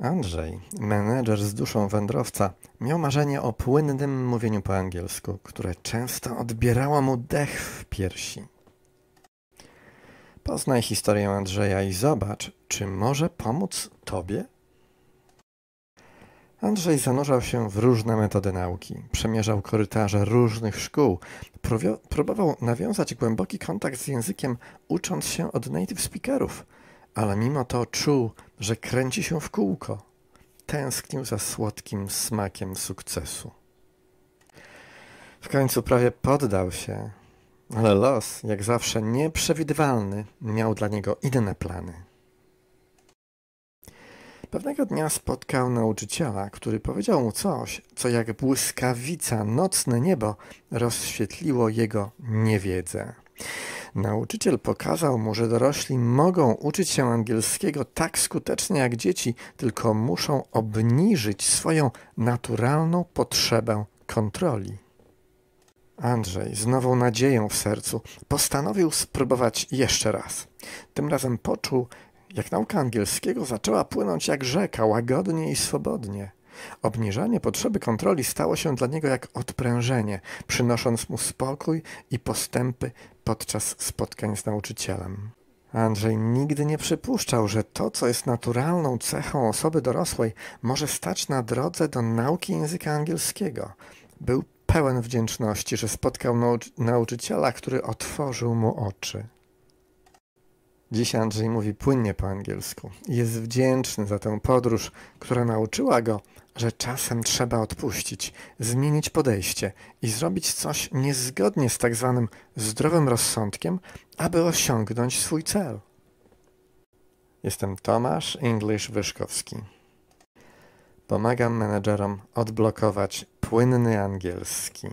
Andrzej, menedżer z duszą wędrowca, miał marzenie o płynnym mówieniu po angielsku, które często odbierało mu dech w piersi. Poznaj historię Andrzeja i zobacz, czy może pomóc tobie. Andrzej zanurzał się w różne metody nauki, przemierzał korytarze różnych szkół, próbował nawiązać głęboki kontakt z językiem, ucząc się od native speakerów, ale mimo to czuł, że kręci się w kółko. Tęsknił za słodkim smakiem sukcesu. W końcu prawie poddał się, ale los, jak zawsze nieprzewidywalny, miał dla niego inne plany. Pewnego dnia spotkał nauczyciela, który powiedział mu coś, co jak błyskawica nocne niebo rozświetliło jego niewiedzę. Nauczyciel pokazał mu, że dorośli mogą uczyć się angielskiego tak skutecznie jak dzieci, tylko muszą obniżyć swoją naturalną potrzebę kontroli. Andrzej z nową nadzieją w sercu postanowił spróbować jeszcze raz. Tym razem poczuł, jak nauka angielskiego zaczęła płynąć jak rzeka, łagodnie i swobodnie. Obniżanie potrzeby kontroli stało się dla niego jak odprężenie, przynosząc mu spokój i postępy podczas spotkań z nauczycielem. Andrzej nigdy nie przypuszczał, że to, co jest naturalną cechą osoby dorosłej, może stać na drodze do nauki języka angielskiego. Był pełen wdzięczności, że spotkał nauczyciela, który otworzył mu oczy. Dziś Andrzej mówi płynnie po angielsku. Jest wdzięczny za tę podróż, która nauczyła go, że czasem trzeba odpuścić, zmienić podejście i zrobić coś niezgodnie z tak zwanym zdrowym rozsądkiem, aby osiągnąć swój cel. Jestem Tomasz English Wyszkowski. Pomagam menedżerom odblokować płynny angielski.